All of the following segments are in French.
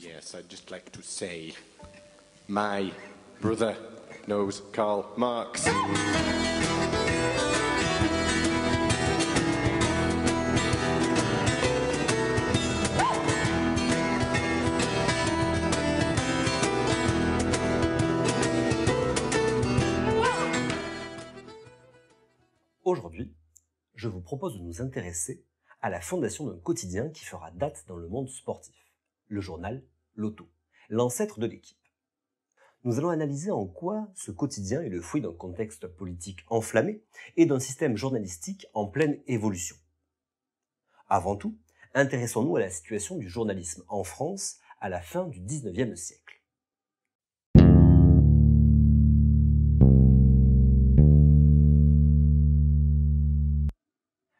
Yes, I'd just like to say my brother knows Karl Marx. Aujourd'hui, je vous propose de nous intéresser à la fondation d'un quotidien qui fera date dans le monde sportif le journal L'Auto, l'ancêtre de l'équipe. Nous allons analyser en quoi ce quotidien est le fruit d'un contexte politique enflammé et d'un système journalistique en pleine évolution. Avant tout, intéressons-nous à la situation du journalisme en France à la fin du XIXe siècle.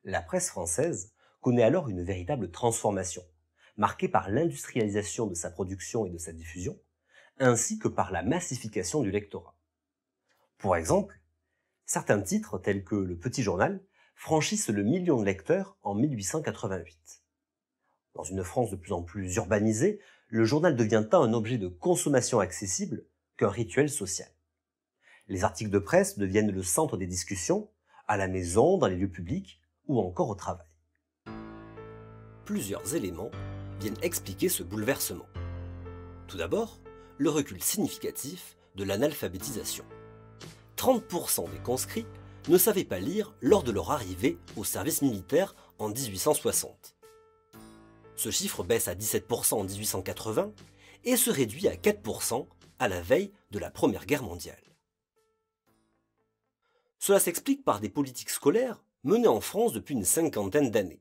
la presse française connaît alors une véritable transformation, marquée par l'industrialisation de sa production et de sa diffusion, ainsi que par la massification du lectorat. Pour exemple, certains titres tels que Le Petit Journal franchissent le million de lecteurs en 1888. Dans une France de plus en plus urbanisée, le journal devient tant un objet de consommation accessible qu'un rituel social. Les articles de presse deviennent le centre des discussions, à la maison, dans les lieux publics ou encore au travail. Plusieurs éléments viennent expliquer ce bouleversement. Tout d'abord, le recul significatif de l'analphabétisation. 30% des conscrits ne savaient pas lire lors de leur arrivée au service militaire en 1860. Ce chiffre baisse à 17% en 1880 et se réduit à 4% à la veille de la Première Guerre mondiale. Cela s'explique par des politiques scolaires menées en France depuis une cinquantaine d'années.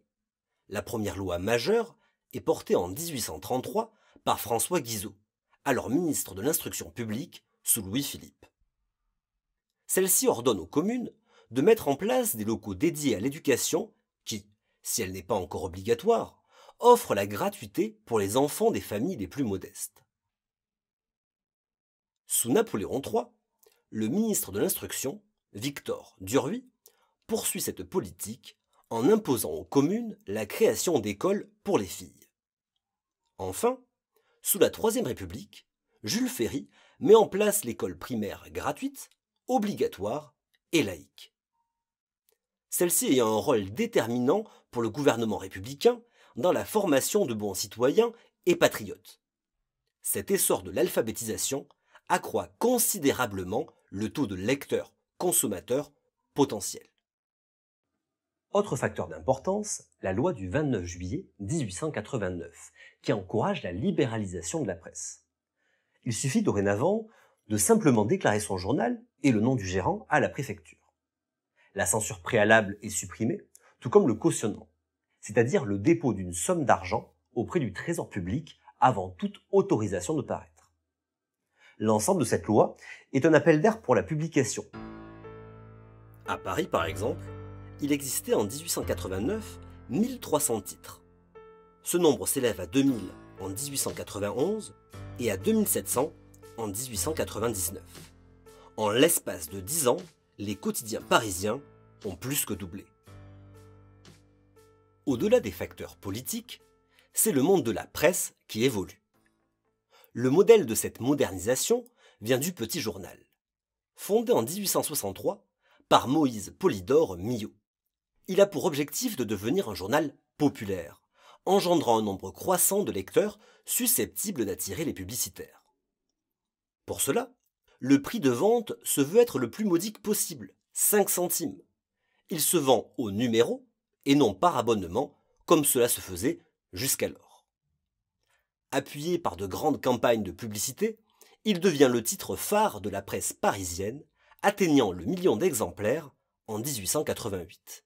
La première loi majeure est portée en 1833 par François Guizot, alors ministre de l'Instruction publique sous Louis-Philippe. Celle-ci ordonne aux communes de mettre en place des locaux dédiés à l'éducation qui, si elle n'est pas encore obligatoire, offre la gratuité pour les enfants des familles les plus modestes. Sous Napoléon III, le ministre de l'Instruction, Victor Duruy, poursuit cette politique en imposant aux communes la création d'écoles pour les filles. Enfin, sous la Troisième République, Jules Ferry met en place l'école primaire gratuite, obligatoire et laïque. Celle-ci ayant un rôle déterminant pour le gouvernement républicain dans la formation de bons citoyens et patriotes. Cet essor de l'alphabétisation accroît considérablement le taux de lecteurs consommateurs potentiels. Autre facteur d'importance, la loi du 29 juillet 1889, qui encourage la libéralisation de la presse. Il suffit dorénavant de simplement déclarer son journal et le nom du gérant à la préfecture. La censure préalable est supprimée, tout comme le cautionnement, c'est-à-dire le dépôt d'une somme d'argent auprès du Trésor public avant toute autorisation de paraître. L'ensemble de cette loi est un appel d'air pour la publication. À Paris, par exemple, il existait en 1889 1300 titres ce nombre s'élève à 2000 en 1891 et à 2700 en 1899. En l'espace de 10 ans, les quotidiens parisiens ont plus que doublé. Au-delà des facteurs politiques, c'est le monde de la presse qui évolue. Le modèle de cette modernisation vient du petit journal, fondé en 1863 par Moïse Polydore Millot. Il a pour objectif de devenir un journal populaire, engendrant un nombre croissant de lecteurs susceptibles d'attirer les publicitaires. Pour cela, le prix de vente se veut être le plus modique possible, 5 centimes. Il se vend au numéro et non par abonnement, comme cela se faisait jusqu'alors. Appuyé par de grandes campagnes de publicité, il devient le titre phare de la presse parisienne, atteignant le million d'exemplaires en 1888.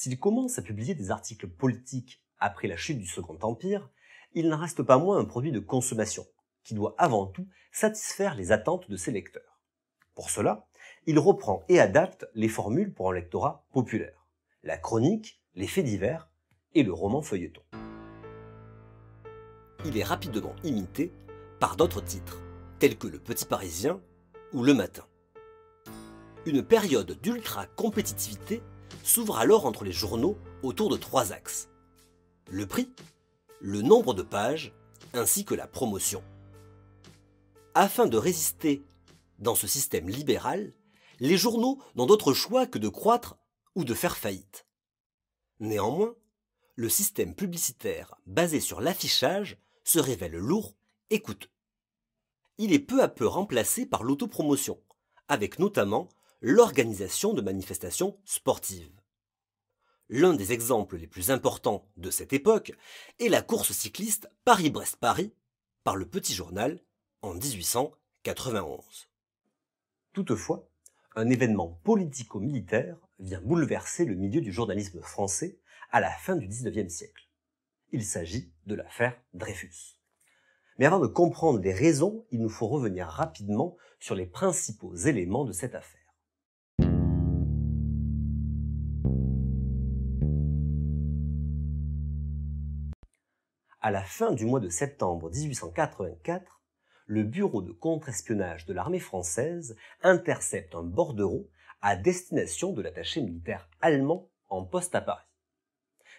S'il commence à publier des articles politiques après la chute du Second Empire, il n'en reste pas moins un produit de consommation, qui doit avant tout satisfaire les attentes de ses lecteurs. Pour cela, il reprend et adapte les formules pour un lectorat populaire, la chronique, les faits divers et le roman feuilleton. Il est rapidement imité par d'autres titres, tels que Le Petit Parisien ou Le Matin. Une période d'ultra-compétitivité s'ouvre alors entre les journaux autour de trois axes. Le prix, le nombre de pages, ainsi que la promotion. Afin de résister dans ce système libéral, les journaux n'ont d'autre choix que de croître ou de faire faillite. Néanmoins, le système publicitaire basé sur l'affichage se révèle lourd et coûteux. Il est peu à peu remplacé par l'autopromotion, avec notamment l'organisation de manifestations sportives. L'un des exemples les plus importants de cette époque est la course cycliste Paris-Brest-Paris par le Petit Journal en 1891. Toutefois, un événement politico-militaire vient bouleverser le milieu du journalisme français à la fin du XIXe siècle. Il s'agit de l'affaire Dreyfus. Mais avant de comprendre les raisons, il nous faut revenir rapidement sur les principaux éléments de cette affaire. À la fin du mois de septembre 1884, le bureau de contre-espionnage de l'armée française intercepte un bordereau à destination de l'attaché militaire allemand en poste à Paris.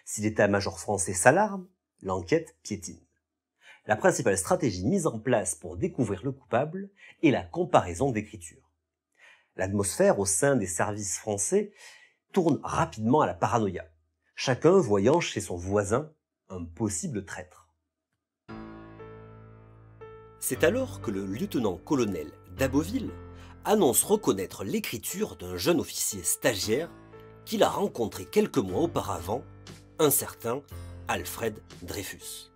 Si l'état-major français s'alarme, l'enquête piétine. La principale stratégie mise en place pour découvrir le coupable est la comparaison d'écriture. L'atmosphère au sein des services français tourne rapidement à la paranoïa, chacun voyant chez son voisin un possible traître. C'est alors que le lieutenant-colonel d'Aboville annonce reconnaître l'écriture d'un jeune officier stagiaire qu'il a rencontré quelques mois auparavant, un certain Alfred Dreyfus.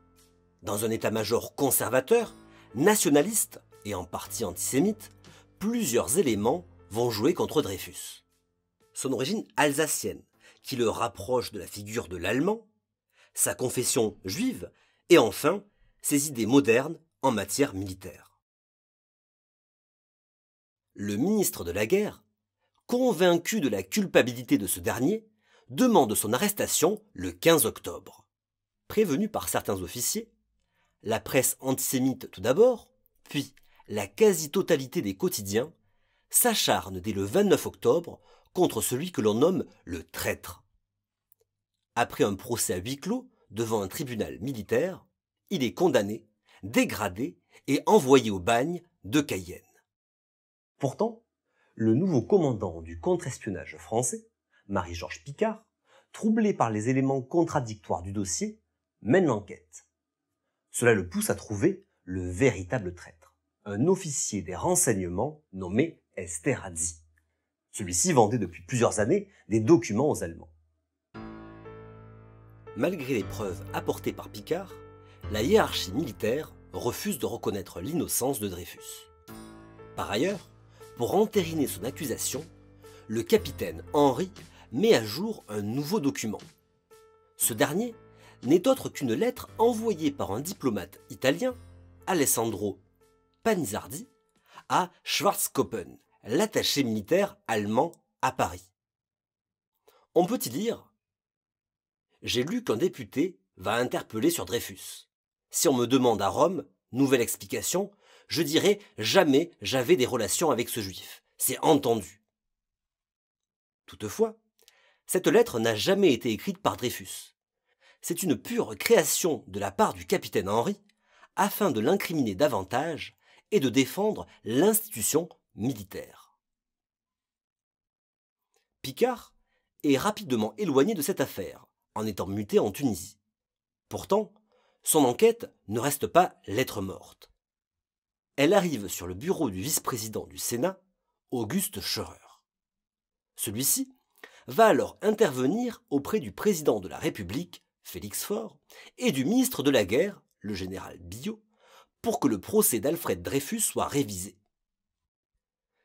Dans un état-major conservateur, nationaliste et en partie antisémite, plusieurs éléments vont jouer contre Dreyfus. Son origine alsacienne, qui le rapproche de la figure de l'allemand, sa confession juive, et enfin ses idées modernes en matière militaire. Le ministre de la Guerre, convaincu de la culpabilité de ce dernier, demande son arrestation le 15 octobre. Prévenu par certains officiers, la presse antisémite tout d'abord, puis la quasi-totalité des quotidiens, s'acharne dès le 29 octobre contre celui que l'on nomme le traître. Après un procès à huis clos, devant un tribunal militaire, il est condamné, dégradé et envoyé au bagne de Cayenne. Pourtant, le nouveau commandant du contre-espionnage français, Marie-Georges Picard, troublé par les éléments contradictoires du dossier, mène l'enquête. Cela le pousse à trouver le véritable traître, un officier des renseignements nommé Esterhazy. Celui-ci vendait depuis plusieurs années des documents aux Allemands malgré les preuves apportées par Picard, la hiérarchie militaire refuse de reconnaître l'innocence de Dreyfus. Par ailleurs, pour entériner son accusation, le capitaine Henri met à jour un nouveau document. Ce dernier n'est autre qu'une lettre envoyée par un diplomate italien, Alessandro Panizardi, à Schwarzkoppen, l'attaché militaire allemand à Paris. On peut y lire j'ai lu qu'un député va interpeller sur Dreyfus. Si on me demande à Rome, nouvelle explication, je dirai jamais j'avais des relations avec ce juif. C'est entendu. Toutefois, cette lettre n'a jamais été écrite par Dreyfus. C'est une pure création de la part du capitaine Henry afin de l'incriminer davantage et de défendre l'institution militaire. Picard est rapidement éloigné de cette affaire, en étant muté en Tunisie. Pourtant, son enquête ne reste pas lettre morte. Elle arrive sur le bureau du vice-président du Sénat, Auguste Scherer. Celui-ci va alors intervenir auprès du président de la République, Félix Faure, et du ministre de la Guerre, le général Billot, pour que le procès d'Alfred Dreyfus soit révisé.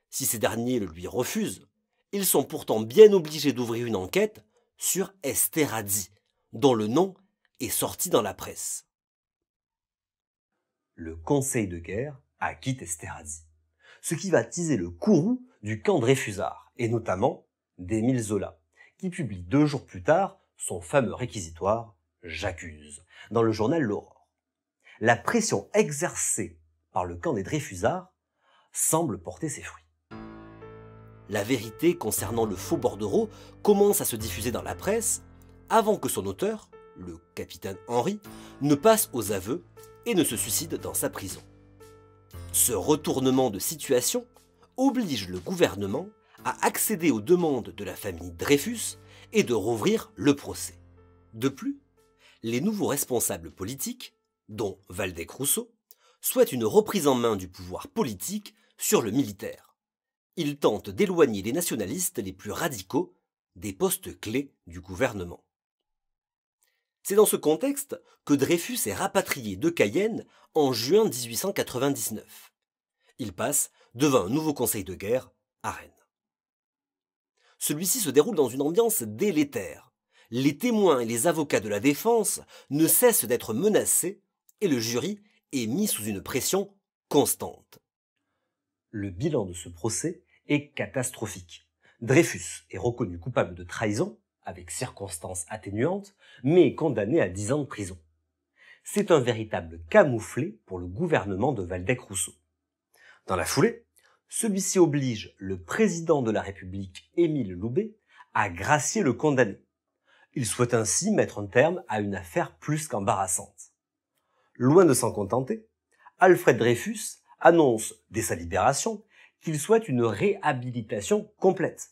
Si ces derniers le lui refusent, ils sont pourtant bien obligés d'ouvrir une enquête sur Esterhazy, dont le nom est sorti dans la presse. Le Conseil de guerre acquitte Esterhazy, ce qui va teaser le courroux du camp Dreyfusard, et notamment d'Émile Zola, qui publie deux jours plus tard son fameux réquisitoire J'accuse dans le journal L'Aurore. La pression exercée par le camp des Dreyfusards semble porter ses fruits la vérité concernant le faux bordereau commence à se diffuser dans la presse avant que son auteur, le capitaine Henry, ne passe aux aveux et ne se suicide dans sa prison. Ce retournement de situation oblige le gouvernement à accéder aux demandes de la famille Dreyfus et de rouvrir le procès. De plus, les nouveaux responsables politiques, dont Valdec Rousseau, souhaitent une reprise en main du pouvoir politique sur le militaire il tente d'éloigner les nationalistes les plus radicaux des postes clés du gouvernement. C'est dans ce contexte que Dreyfus est rapatrié de Cayenne en juin 1899. Il passe devant un nouveau conseil de guerre à Rennes. Celui-ci se déroule dans une ambiance délétère. Les témoins et les avocats de la défense ne cessent d'être menacés et le jury est mis sous une pression constante. Le bilan de ce procès est catastrophique. Dreyfus est reconnu coupable de trahison, avec circonstances atténuantes, mais condamné à 10 ans de prison. C'est un véritable camouflet pour le gouvernement de Valdec-Rousseau. Dans la foulée, celui-ci oblige le président de la République, Émile Loubet, à gracier le condamné. Il souhaite ainsi mettre un terme à une affaire plus qu'embarrassante. Loin de s'en contenter, Alfred Dreyfus annonce, dès sa libération, qu'il souhaite une réhabilitation complète.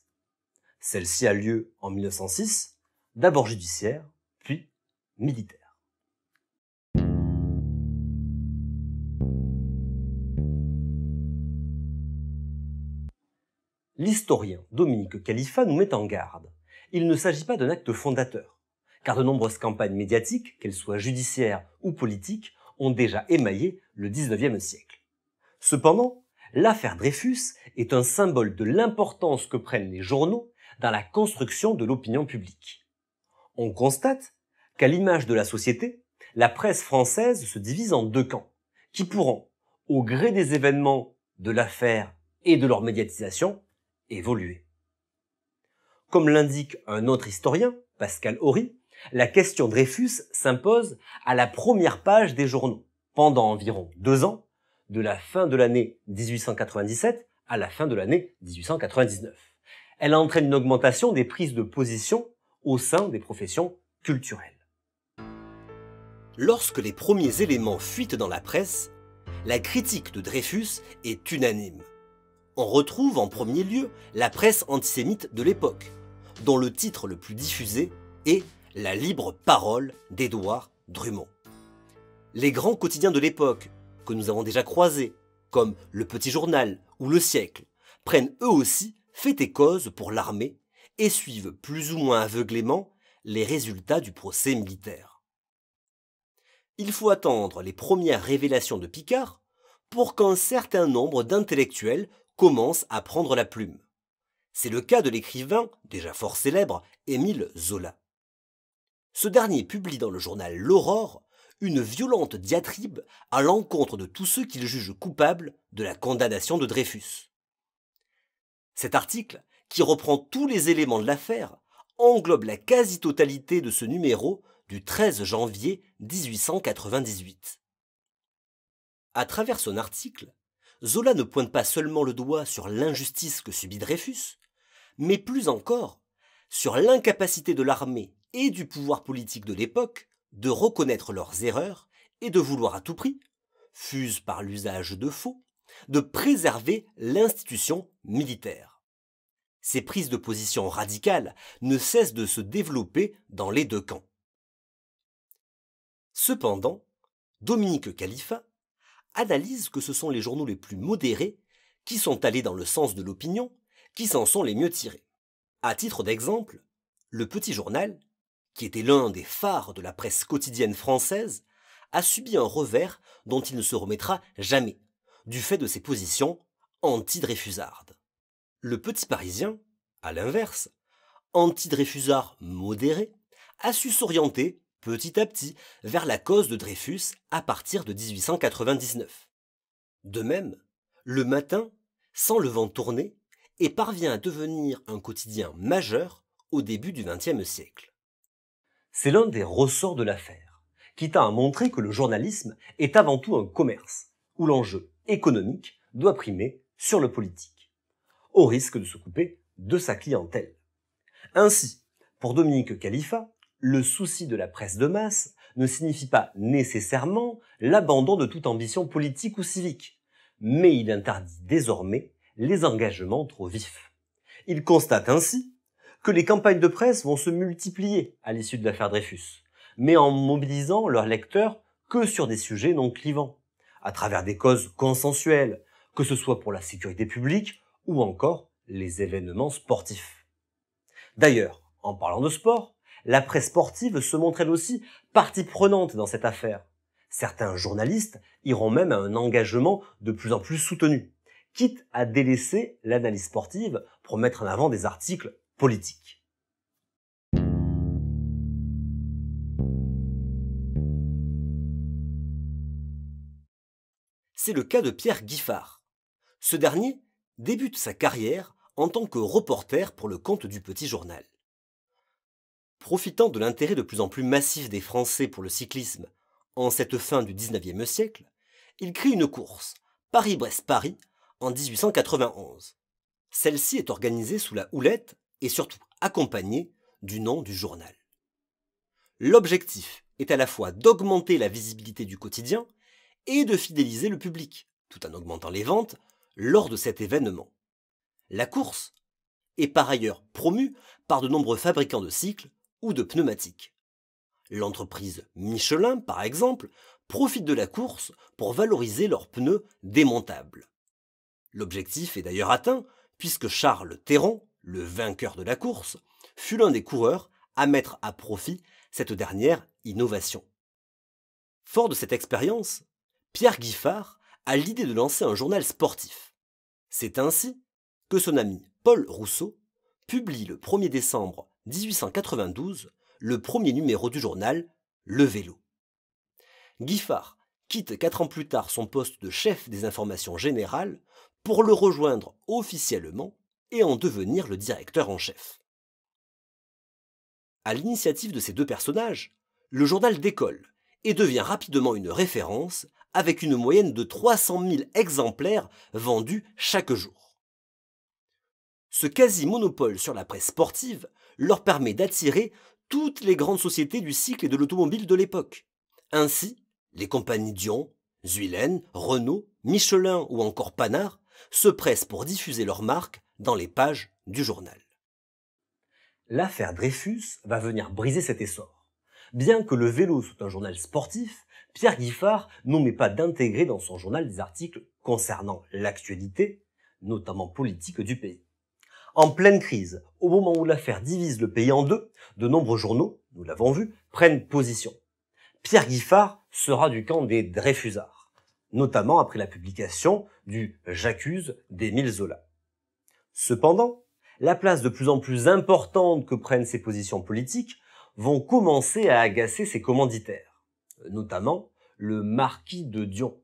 Celle-ci a lieu en 1906, d'abord judiciaire, puis militaire. L'historien Dominique Khalifa nous met en garde. Il ne s'agit pas d'un acte fondateur, car de nombreuses campagnes médiatiques, qu'elles soient judiciaires ou politiques, ont déjà émaillé le 19e siècle. Cependant, L'affaire Dreyfus est un symbole de l'importance que prennent les journaux dans la construction de l'opinion publique. On constate qu'à l'image de la société, la presse française se divise en deux camps, qui pourront, au gré des événements, de l'affaire et de leur médiatisation, évoluer. Comme l'indique un autre historien, Pascal Horry, la question Dreyfus s'impose à la première page des journaux pendant environ deux ans, de la fin de l'année 1897 à la fin de l'année 1899. Elle entraîne une augmentation des prises de position au sein des professions culturelles. Lorsque les premiers éléments fuitent dans la presse, la critique de Dreyfus est unanime. On retrouve en premier lieu la presse antisémite de l'époque, dont le titre le plus diffusé est La libre parole d'Édouard Drummond. Les grands quotidiens de l'époque, que nous avons déjà croisés, comme Le Petit Journal ou Le Siècle, prennent eux aussi fait et cause pour l'armée et suivent plus ou moins aveuglément les résultats du procès militaire. Il faut attendre les premières révélations de Picard pour qu'un certain nombre d'intellectuels commencent à prendre la plume. C'est le cas de l'écrivain, déjà fort célèbre, Émile Zola. Ce dernier publie dans le journal L'Aurore une violente diatribe à l'encontre de tous ceux qu'il juge coupables de la condamnation de Dreyfus. Cet article, qui reprend tous les éléments de l'affaire, englobe la quasi-totalité de ce numéro du 13 janvier 1898. À travers son article, Zola ne pointe pas seulement le doigt sur l'injustice que subit Dreyfus, mais plus encore sur l'incapacité de l'armée et du pouvoir politique de l'époque de reconnaître leurs erreurs et de vouloir à tout prix, fuse par l'usage de faux, de préserver l'institution militaire. Ces prises de position radicales ne cessent de se développer dans les deux camps. Cependant, Dominique Khalifa analyse que ce sont les journaux les plus modérés qui sont allés dans le sens de l'opinion qui s'en sont les mieux tirés. À titre d'exemple, le Petit Journal qui était l'un des phares de la presse quotidienne française, a subi un revers dont il ne se remettra jamais, du fait de ses positions anti-Dreyfusardes. Le petit Parisien, à l'inverse, anti-Dreyfusard modéré, a su s'orienter petit à petit vers la cause de Dreyfus à partir de 1899. De même, le matin, sans le vent tourner, et parvient à devenir un quotidien majeur au début du XXe siècle. C'est l'un des ressorts de l'affaire, qui à montrer que le journalisme est avant tout un commerce, où l'enjeu économique doit primer sur le politique, au risque de se couper de sa clientèle. Ainsi, pour Dominique Khalifa, le souci de la presse de masse ne signifie pas nécessairement l'abandon de toute ambition politique ou civique, mais il interdit désormais les engagements trop vifs. Il constate ainsi que les campagnes de presse vont se multiplier à l'issue de l'affaire Dreyfus, mais en mobilisant leurs lecteurs que sur des sujets non clivants, à travers des causes consensuelles, que ce soit pour la sécurité publique ou encore les événements sportifs. D'ailleurs, en parlant de sport, la presse sportive se montre elle aussi partie prenante dans cette affaire. Certains journalistes iront même à un engagement de plus en plus soutenu, quitte à délaisser l'analyse sportive pour mettre en avant des articles politique. C'est le cas de Pierre Guiffard. Ce dernier débute sa carrière en tant que reporter pour le compte du Petit Journal. Profitant de l'intérêt de plus en plus massif des Français pour le cyclisme en cette fin du 19e siècle, il crée une course, Paris-Brest-Paris, -Paris, en 1891. Celle-ci est organisée sous la houlette et surtout accompagné du nom du journal. L'objectif est à la fois d'augmenter la visibilité du quotidien et de fidéliser le public, tout en augmentant les ventes lors de cet événement. La course est par ailleurs promue par de nombreux fabricants de cycles ou de pneumatiques. L'entreprise Michelin, par exemple, profite de la course pour valoriser leurs pneus démontables. L'objectif est d'ailleurs atteint puisque Charles Théron, le vainqueur de la course, fut l'un des coureurs à mettre à profit cette dernière innovation. Fort de cette expérience, Pierre Guiffard a l'idée de lancer un journal sportif. C'est ainsi que son ami Paul Rousseau publie le 1er décembre 1892 le premier numéro du journal Le Vélo. Guiffard quitte quatre ans plus tard son poste de chef des informations générales pour le rejoindre officiellement et en devenir le directeur en chef. À l'initiative de ces deux personnages, le journal décolle et devient rapidement une référence avec une moyenne de 300 000 exemplaires vendus chaque jour. Ce quasi-monopole sur la presse sportive leur permet d'attirer toutes les grandes sociétés du cycle et de l'automobile de l'époque. Ainsi, les compagnies Dion, Zuilen, Renault, Michelin ou encore Panard se pressent pour diffuser leur marque dans les pages du journal. L'affaire Dreyfus va venir briser cet essor. Bien que le vélo soit un journal sportif, Pierre Guiffard n'omet pas d'intégrer dans son journal des articles concernant l'actualité, notamment politique du pays. En pleine crise, au moment où l'affaire divise le pays en deux, de nombreux journaux, nous l'avons vu, prennent position. Pierre Guiffard sera du camp des Dreyfusards, notamment après la publication du J'accuse d'Émile Zola. Cependant, la place de plus en plus importante que prennent ces positions politiques vont commencer à agacer ses commanditaires, notamment le marquis de Dion,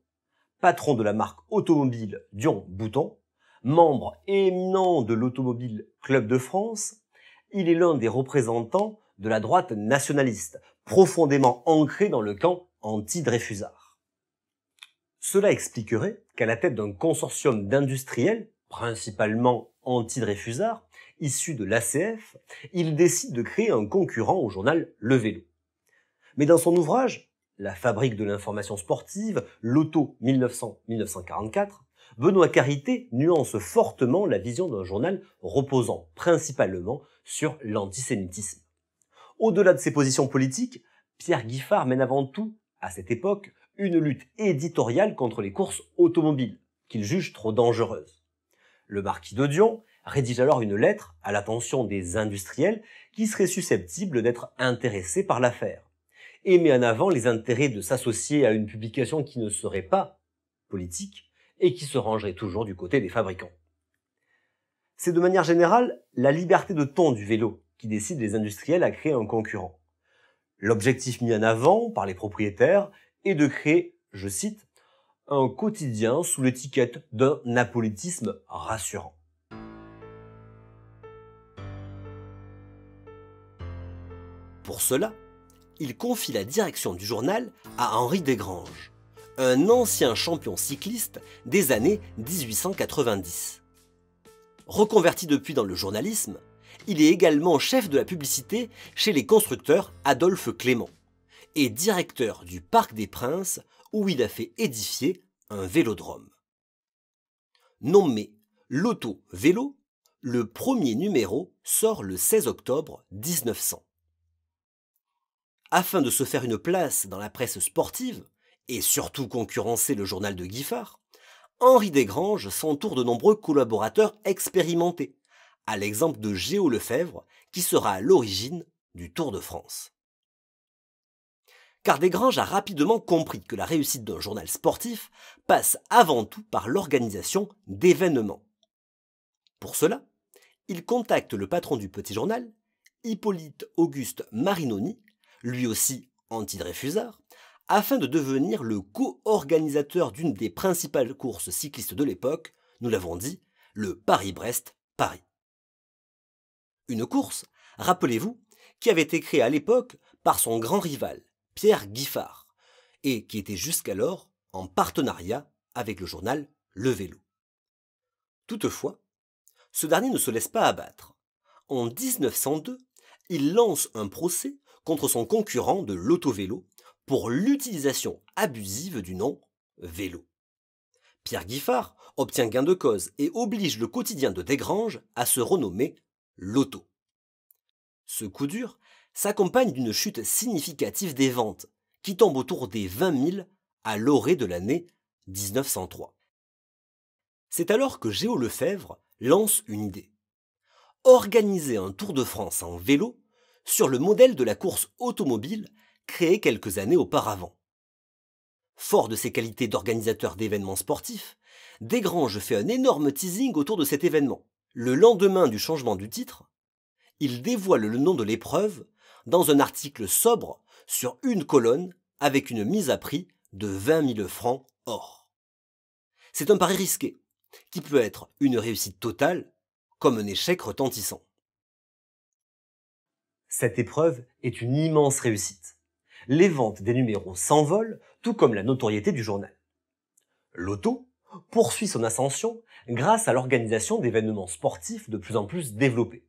patron de la marque automobile Dion Bouton, membre éminent de l'Automobile Club de France, il est l'un des représentants de la droite nationaliste, profondément ancré dans le camp anti-Dreyfusard. Cela expliquerait qu'à la tête d'un consortium d'industriels, principalement anti-Dreyfusard, issu de l'ACF, il décide de créer un concurrent au journal Le Vélo. Mais dans son ouvrage, La fabrique de l'information sportive, l'auto 1900-1944, Benoît Carité nuance fortement la vision d'un journal reposant principalement sur l'antisémitisme. Au-delà de ses positions politiques, Pierre Guiffard mène avant tout, à cette époque, une lutte éditoriale contre les courses automobiles, qu'il juge trop dangereuses. Le marquis d'Odion rédige alors une lettre à l'attention des industriels qui seraient susceptibles d'être intéressés par l'affaire et met en avant les intérêts de s'associer à une publication qui ne serait pas politique et qui se rangerait toujours du côté des fabricants. C'est de manière générale la liberté de ton du vélo qui décide les industriels à créer un concurrent. L'objectif mis en avant par les propriétaires est de créer, je cite, un quotidien sous l'étiquette d'un napolitisme rassurant. Pour cela, il confie la direction du journal à Henri Desgranges, un ancien champion cycliste des années 1890. Reconverti depuis dans le journalisme, il est également chef de la publicité chez les constructeurs Adolphe Clément et directeur du Parc des Princes où il a fait édifier un vélodrome. Nommé lauto Vélo, le premier numéro sort le 16 octobre 1900. Afin de se faire une place dans la presse sportive, et surtout concurrencer le journal de Guiffard, Henri Desgranges s'entoure de nombreux collaborateurs expérimentés, à l'exemple de Géo Lefebvre, qui sera à l'origine du Tour de France car Desgranges a rapidement compris que la réussite d'un journal sportif passe avant tout par l'organisation d'événements. Pour cela, il contacte le patron du petit journal, Hippolyte Auguste Marinoni, lui aussi anti-dreyfusard, afin de devenir le co-organisateur d'une des principales courses cyclistes de l'époque, nous l'avons dit, le Paris-Brest-Paris. Une course, rappelez-vous, qui avait été créée à l'époque par son grand rival, Pierre Guiffard, et qui était jusqu'alors en partenariat avec le journal Le Vélo. Toutefois, ce dernier ne se laisse pas abattre. En 1902, il lance un procès contre son concurrent de l'auto-vélo pour l'utilisation abusive du nom vélo. Pierre Guiffard obtient gain de cause et oblige le quotidien de Desgranges à se renommer L'Auto. Ce coup dur s'accompagne d'une chute significative des ventes, qui tombe autour des 20 000 à l'orée de l'année 1903. C'est alors que Géo Lefebvre lance une idée. Organiser un Tour de France en vélo sur le modèle de la course automobile créée quelques années auparavant. Fort de ses qualités d'organisateur d'événements sportifs, Desgranges fait un énorme teasing autour de cet événement. Le lendemain du changement du titre, il dévoile le nom de l'épreuve dans un article sobre sur une colonne avec une mise à prix de 20 000 francs or. C'est un pari risqué, qui peut être une réussite totale comme un échec retentissant. Cette épreuve est une immense réussite. Les ventes des numéros s'envolent, tout comme la notoriété du journal. L'auto poursuit son ascension grâce à l'organisation d'événements sportifs de plus en plus développés.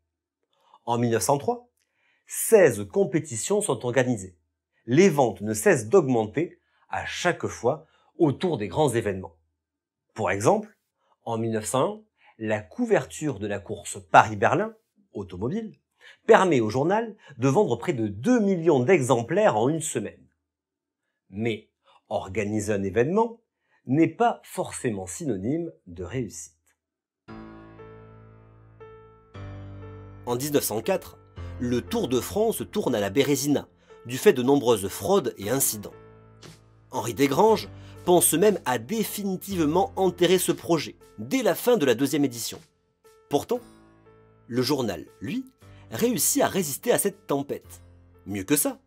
En 1903, 16 compétitions sont organisées. Les ventes ne cessent d'augmenter à chaque fois autour des grands événements. Pour exemple, en 1901, la couverture de la course Paris-Berlin, automobile, permet au journal de vendre près de 2 millions d'exemplaires en une semaine. Mais organiser un événement n'est pas forcément synonyme de réussite. En 1904, le Tour de France tourne à la Bérésina, du fait de nombreuses fraudes et incidents. Henri Desgranges pense même à définitivement enterrer ce projet dès la fin de la deuxième édition. Pourtant, le journal, lui, réussit à résister à cette tempête. Mieux que ça,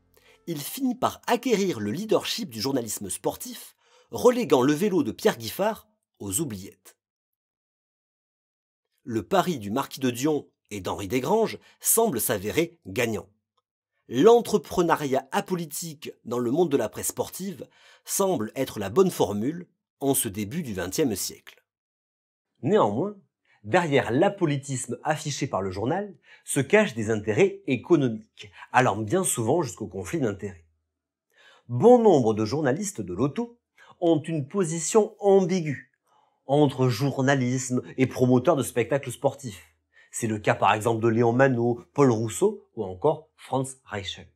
il finit par acquérir le leadership du journalisme sportif, reléguant le vélo de Pierre Guiffard aux oubliettes. Le pari du marquis de Dion et d'Henri Desgranges semble s'avérer gagnant. L'entrepreneuriat apolitique dans le monde de la presse sportive semble être la bonne formule en ce début du XXe siècle. Néanmoins, derrière l'apolitisme affiché par le journal se cachent des intérêts économiques, allant bien souvent jusqu'au conflit d'intérêts. Bon nombre de journalistes de l'auto ont une position ambiguë entre journalisme et promoteur de spectacles sportifs. C'est le cas par exemple de Léon Manot, Paul Rousseau ou encore Franz Reichel.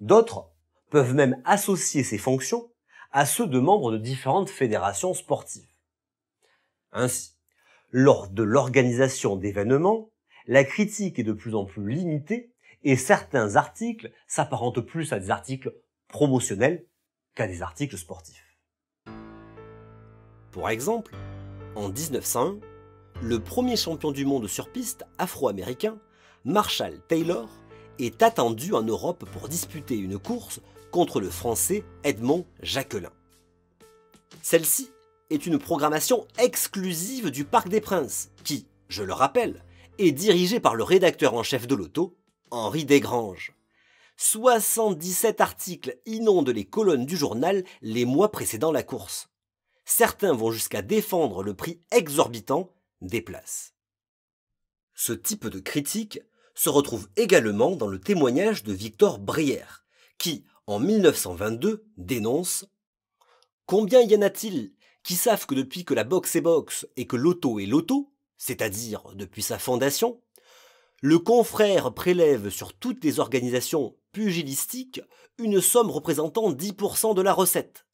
D'autres peuvent même associer ces fonctions à ceux de membres de différentes fédérations sportives. Ainsi, lors de l'organisation d'événements, la critique est de plus en plus limitée et certains articles s'apparentent plus à des articles promotionnels qu'à des articles sportifs. Pour exemple, en 1901, le premier champion du monde sur piste afro-américain, Marshall Taylor, est attendu en Europe pour disputer une course contre le français Edmond Jacquelin. Celle-ci est une programmation exclusive du Parc des Princes, qui, je le rappelle, est dirigée par le rédacteur en chef de l'auto, Henri Desgranges. 77 articles inondent les colonnes du journal les mois précédant la course. Certains vont jusqu'à défendre le prix exorbitant déplace. Ce type de critique se retrouve également dans le témoignage de Victor Brière, qui, en 1922, dénonce Combien y en a-t-il qui savent que depuis que la boxe est boxe et que l'auto est l'auto, c'est-à-dire depuis sa fondation, le confrère prélève sur toutes les organisations pugilistiques une somme représentant 10% de la recette.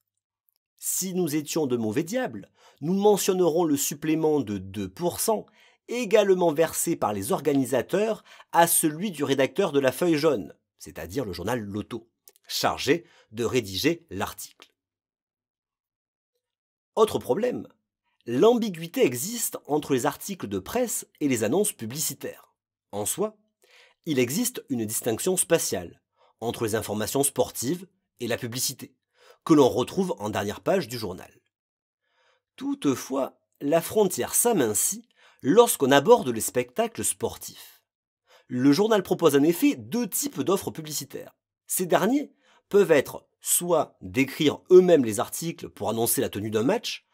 Si nous étions de mauvais diables, nous mentionnerons le supplément de 2%, également versé par les organisateurs à celui du rédacteur de la feuille jaune, c'est-à-dire le journal Loto, chargé de rédiger l'article. Autre problème, l'ambiguïté existe entre les articles de presse et les annonces publicitaires. En soi, il existe une distinction spatiale entre les informations sportives et la publicité que l'on retrouve en dernière page du journal. Toutefois, la frontière s'amincit lorsqu'on aborde les spectacles sportifs. Le journal propose en effet deux types d'offres publicitaires. Ces derniers peuvent être soit d'écrire eux-mêmes les articles pour annoncer la tenue d'un match,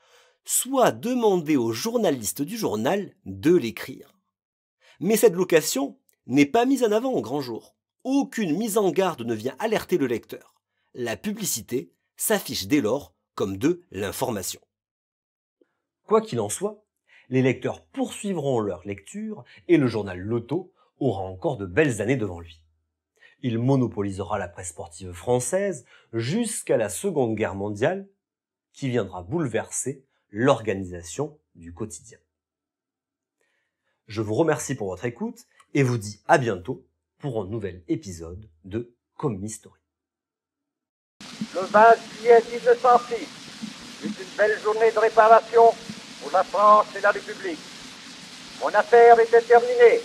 soit demander aux journalistes du journal de l'écrire. Mais cette location n'est pas mise en avant au grand jour. Aucune mise en garde ne vient alerter le lecteur. La publicité S'affiche dès lors comme de l'information. Quoi qu'il en soit, les lecteurs poursuivront leur lecture et le journal Loto aura encore de belles années devant lui. Il monopolisera la presse sportive française jusqu'à la Seconde Guerre mondiale, qui viendra bouleverser l'organisation du quotidien. Je vous remercie pour votre écoute et vous dis à bientôt pour un nouvel épisode de Comme History. Le 20 juillet 1906 c'est une belle journée de réparation pour la France et la République. Mon affaire était terminée.